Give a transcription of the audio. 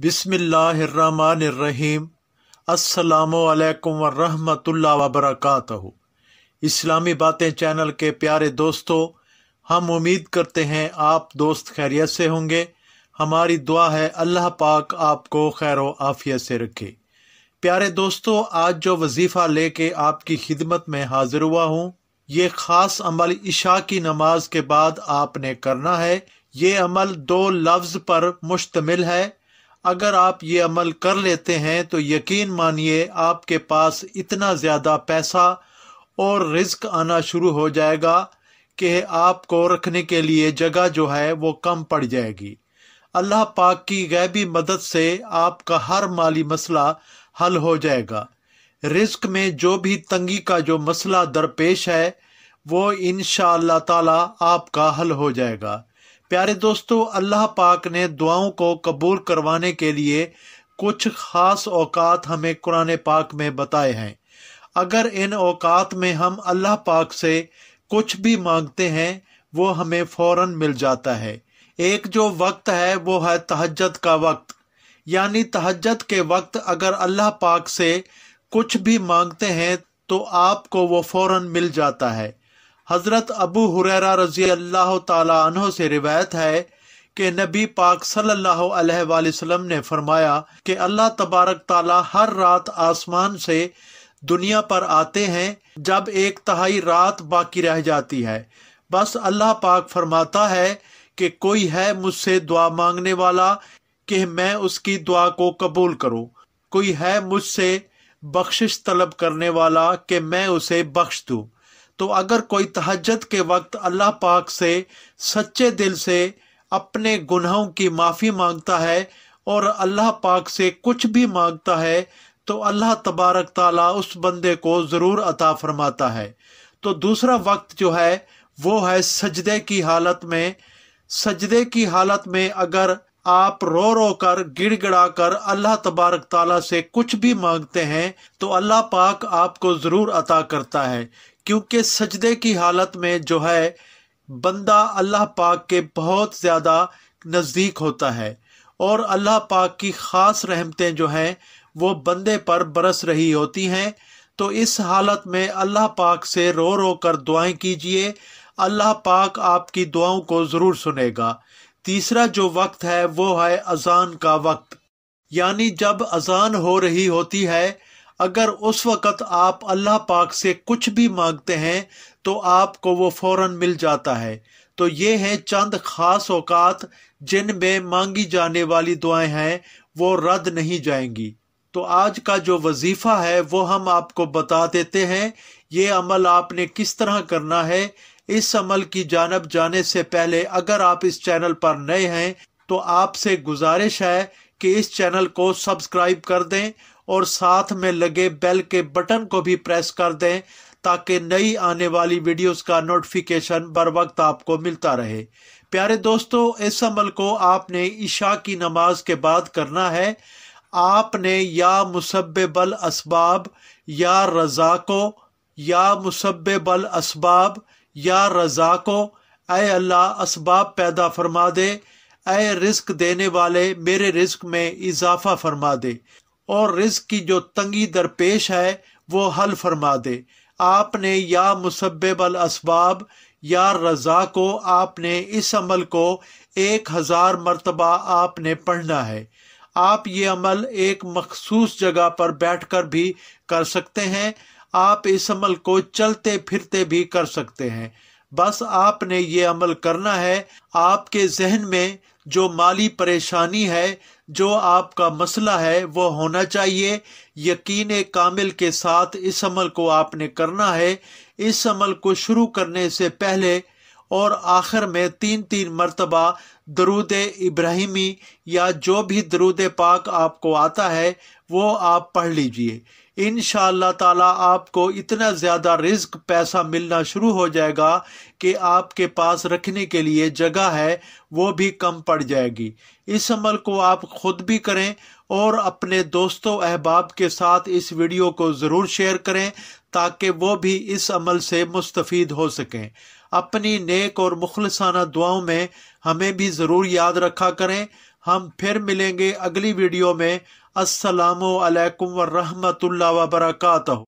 बिसमीम् अल्लाम वरहमतुल्ला वबरकत इस्लामी बातें चैनल के प्यारे दोस्तों हम उम्मीद करते हैं आप दोस्त खैरियत से होंगे हमारी दुआ है अल्लाह पाक आपको खैर आफियत से रखे प्यारे दोस्तों आज जो वजीफ़ा लेके आपकी खिदमत में हाजिर हुआ हूँ ये ख़ास अमल इशा की नमाज के बाद आपने करना है ये अमल दो लफ्ज़ पर मुश्तमिल है अगर आप ये अमल कर लेते हैं तो यकीन मानिए आपके पास इतना ज़्यादा पैसा और रिस्क आना शुरू हो जाएगा कि आपको रखने के लिए जगह जो है वो कम पड़ जाएगी अल्लाह पाक की गैबी मदद से आपका हर माली मसला हल हो जाएगा रिस्क में जो भी तंगी का जो मसला दरपेश है वो इन ताला आपका हल हो जाएगा प्यारे दोस्तों अल्लाह पाक ने दुआओं को कबूल करवाने के लिए कुछ ख़ास औकात हमें कुरान पाक में बताए हैं अगर इन औकात में हम अल्लाह पाक से कुछ भी मांगते हैं वो हमें फ़ौर मिल जाता है एक जो वक्त है वो है तहजद का वक्त यानी तहजद के वक्त अगर अल्लाह पाक से कुछ भी मांगते हैं तो आपको वो फ़ौर मिल जाता है हज़रत अबू हुररा रजी अल्लाह तह से रिवायत है कि नबी पाक सल्लल्लाहु अलैहि वसल्लम ने फरमाया कि अल्लाह तबारक ताला हर रात आसमान से दुनिया पर आते हैं जब एक तहाई रात बाकी रह जाती है बस अल्लाह पाक फरमाता है कि कोई है मुझसे दुआ मांगने वाला कि मैं उसकी दुआ को कबूल करूं कोई है मुझसे बख्शिश तलब करने वाला कि मैं उसे बख्श दू तो अगर कोई तहजद के वक्त अल्लाह पाक से सच्चे दिल से अपने गुनाहों की माफ़ी मांगता है और अल्लाह पाक से कुछ भी मांगता है तो अल्लाह तबारक ताला उस बंदे को ज़रूर अता फरमाता है तो दूसरा वक्त जो है वो है सजदे की हालत में सजदे की हालत में अगर आप रो रो कर गिड़गिड़ा कर अल्लाह तबारक ताला से कुछ भी मांगते हैं तो अल्लाह पाक आपको ज़रूर अता करता है क्योंकि सजदे की हालत में जो है बंदा अल्लाह पाक के बहुत ज़्यादा नज़दीक होता है और अल्लाह पाक की ख़ास रहमतें जो हैं वो बंदे पर बरस रही होती हैं तो इस हालत में अल्लाह पाक से रो रो कर दुआएं कीजिए अल्लाह पाक आपकी दुआओं को ज़रूर सुनेगा तीसरा जो वक्त है वो है अजान का वक्त यानी जब अजान हो रही होती है अगर उस वक़्त आप अल्लाह पाक से कुछ भी मांगते हैं तो आपको वो फ़ौर मिल जाता है तो ये हैं चंद ख़ास अवकात जिनमें मांगी जाने वाली दुआएं हैं वो रद्द नहीं जाएंगी तो आज का जो वजीफ़ा है वो हम आपको बता देते हैं ये अमल आपने किस तरह करना है इस अमल की जानब जाने से पहले अगर आप इस चैनल पर नए हैं तो आपसे गुजारिश है कि इस चैनल को सब्सक्राइब कर दें और साथ में लगे बेल के बटन को भी प्रेस कर दें ताकि नई आने वाली वीडियोस का नोटिफिकेशन बर वक्त आपको मिलता रहे प्यारे दोस्तों इस अमल को आपने ईशा की नमाज के बाद करना है आपने या मुसब बल इसबाब या रज़ा को या मुसब बल इसबाब या रजा को ए अल्लाह इसबाब पैदा फरमा दे ए रिस्क देने वाले मेरे रिस्क में इजाफा फरमा दे और रिस्क की जो तंगी दरपेश है वो हल फरमा दे आपने या मुसब्ब असबाब या रजा को आपने इस अमल को एक हज़ार मरतबा आपने पढ़ना है आप ये अमल एक मखसूस जगह पर बैठकर भी कर सकते हैं आप इस अमल को चलते फिरते भी कर सकते हैं बस आपने ये अमल करना है आपके जहन में जो माली परेशानी है जो आपका मसला है वो होना चाहिए यकीन कामिल के साथ इस अमल को आपने करना है इस अमल को शुरू करने से पहले और आखिर में तीन तीन मरतबा दरूद इब्राहिमी या जो भी दरूद पाक आपको आता है वो आप पढ़ लीजिए इन ताला आपको इतना ज़्यादा रिस्क पैसा मिलना शुरू हो जाएगा कि आपके पास रखने के लिए जगह है वो भी कम पड़ जाएगी इस अमल को आप खुद भी करें और अपने दोस्तों अहबाब के साथ इस वीडियो को ज़रूर शेयर करें ताकि वो भी इस अमल से मुस्तफ़ हो सकें अपनी नेक और मुखलसाना दुआओं में हमें भी ज़रूर याद रखा करें हम फिर मिलेंगे अगली वीडियो में असलकम वरहमल वर्का